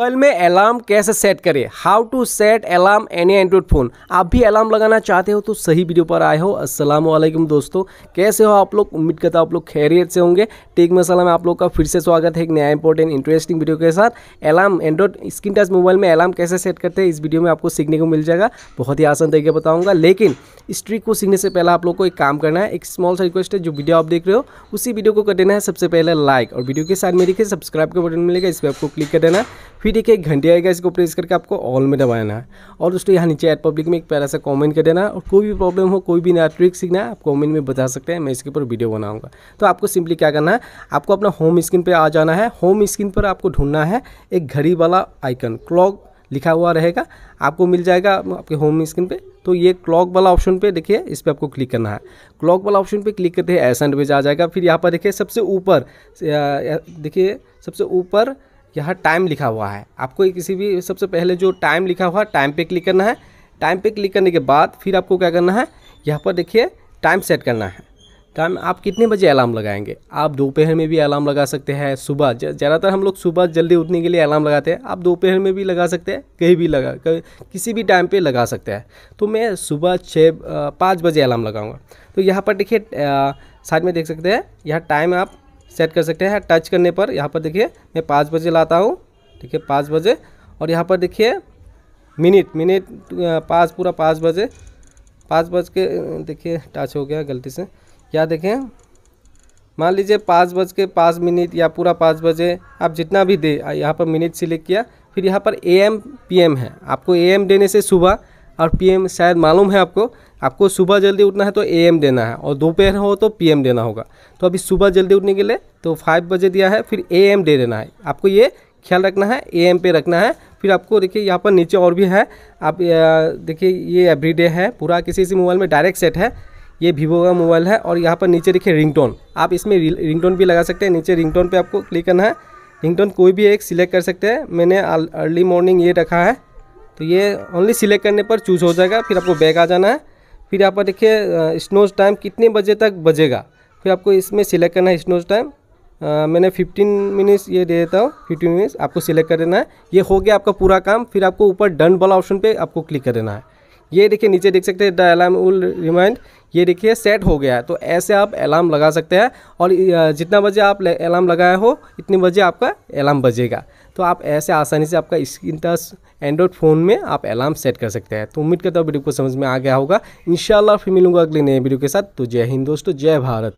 mobile में alarm कैसे set करें how to set alarm any android phone आप भी अलार्म लगाना चाहते हो तो सही वीडियो पर आए हो अस्सलाम वालेकुम दोस्तों कैसे हो आप लोग उम्मीद करता आप लोग खैरियत से होंगे टेक मसाला में आप लोग का फिर से स्वागत है एक नया इंपॉर्टेंट इंटरेस्टिंग वीडियो के साथ alarm android screen touch mobile में अलार्म कैसे सेट करते हैं इस वीडियो में आपको सीखने को मिल जाएगा बहुत ही आसान तरीके बताऊँगा लेकिन इस ट्रिक को सीखने से पहले आप लोग को एक काम करना है एक स्मॉल सा रिक्वेस्ट है जो वीडियो आप देख रहे हो उसी वीडियो को कर देना है सबसे पहले लाइक और वीडियो के साथ में देखिए सब्सक्राइब के बटन मिलेगा इस पर आपको क्लिक कर देना है फिर एक एक घंटे आएगा इसको प्रेस करके आपको ऑल में दबाना है और दोस्तों यहाँ नीचे एट पब्लिक में एक प्यारा सा कॉमेंट कर देना और कोई भी प्रॉब्लम हो कोई भी नया ट्रिक सीखना है आप कॉमेंट में बता सकते हैं मैं इसके ऊपर वीडियो बनाऊँगा तो आपको सिंपली क्या करना है आपको अपना होम स्क्रीन पर आ जाना है होम स्क्रीन पर आपको ढूंढना है एक घड़ी वाला आइकन क्लॉक लिखा हुआ रहेगा आपको मिल जाएगा आपके होम स्क्रीन पे तो ये क्लॉक वाला ऑप्शन पे देखिए इस पर आपको क्लिक करना है क्लॉक वाला ऑप्शन पे क्लिक करते हैं ऐसा पेज आ जाएगा फिर यहाँ पर देखिए सबसे ऊपर देखिए सबसे ऊपर यहाँ टाइम लिखा हुआ है आपको किसी भी सबसे पहले जो टाइम लिखा हुआ है टाइम पे क्लिक करना है टाइम पे क्लिक करने के बाद फिर आपको क्या करना है यहाँ पर देखिए टाइम सेट करना है टाइम आप कितने बजे अलार्म लगाएंगे आप दोपहर में भी अलार्म लगा सकते हैं सुबह ज़्यादातर हम लोग सुबह जल्दी उठने के लिए अलार्म लगाते हैं आप दोपहर में भी लगा सकते हैं कहीं भी लगा किसी भी टाइम पे लगा सकते हैं तो मैं सुबह छः पाँच बजे अलार्म लगाऊंगा तो यहाँ पर देखिए साथ में देख सकते हैं यहाँ टाइम आप सेट कर सकते हैं टच करने पर यहाँ पर देखिए मैं पाँच बजे लाता हूँ ठीक है पाँच बजे और यहाँ पर देखिए मिनट मिनट पाँच पूरा पाँच बजे पाँच बज के देखिए टच हो गया गलती से या देखें मान लीजिए पाँच बज के पाँच मिनट या पूरा पाँच बजे आप जितना भी दे यहाँ पर मिनट सिलेक्ट किया फिर यहाँ पर ए एम पी एम है आपको ए एम देने से सुबह और पीएम शायद मालूम है आपको आपको सुबह जल्दी उठना है तो एएम देना है और दोपहर हो तो पीएम देना होगा तो अभी सुबह जल्दी उठने के लिए तो फाइव बजे दिया है फिर एएम दे देना है आपको ये ख्याल रखना है एएम पे रखना है फिर आपको देखिए यहाँ पर नीचे और भी है आप देखिए ये एवरीडे है पूरा किसी किसी मोबाइल में डायरेक्ट सेट है ये वीवो का मोबाइल है और यहाँ पर नीचे देखिए रिंगटोन आप इसमें रिंग भी लगा सकते हैं नीचे रिंग पे आपको क्लिक करना है रिंग कोई भी एक सिलेक्ट कर सकते हैं मैंने अर्ली मॉर्निंग ये रखा है तो ये ओनली सिलेक्ट करने पर चूज हो जाएगा फिर आपको बैग आ जाना है फिर यहाँ पर देखिए स्नोज टाइम कितने बजे तक बजेगा फिर आपको इसमें सिलेक्ट करना है स्नोज टाइम मैंने 15 मिनट्स ये दे देता हूँ फिफ्टीन मिनट्स आपको सिलेक्ट कर देना है ये हो गया आपका पूरा काम फिर आपको ऊपर डन वाला ऑप्शन पर आपको क्लिक कर देना है ये देखिए नीचे देख सकते हैं द अलार्म विल रिमाइंड ये देखिए सेट हो गया है तो ऐसे आप अलार्म लगा सकते हैं और जितना बजे आप अलार्म लगाए हो इतने बजे आपका अलार्म बजेगा तो आप ऐसे आसानी से आपका स्क्रीन टच एंड्रॉयड फ़ोन में आप अलार्म सेट कर सकते हैं तो उम्मीद करता हूँ वीडियो को समझ में आ गया होगा इन फिर मिलूंगा अगले नए वीडियो के साथ तो जय हिंद दोस्तों जय भारत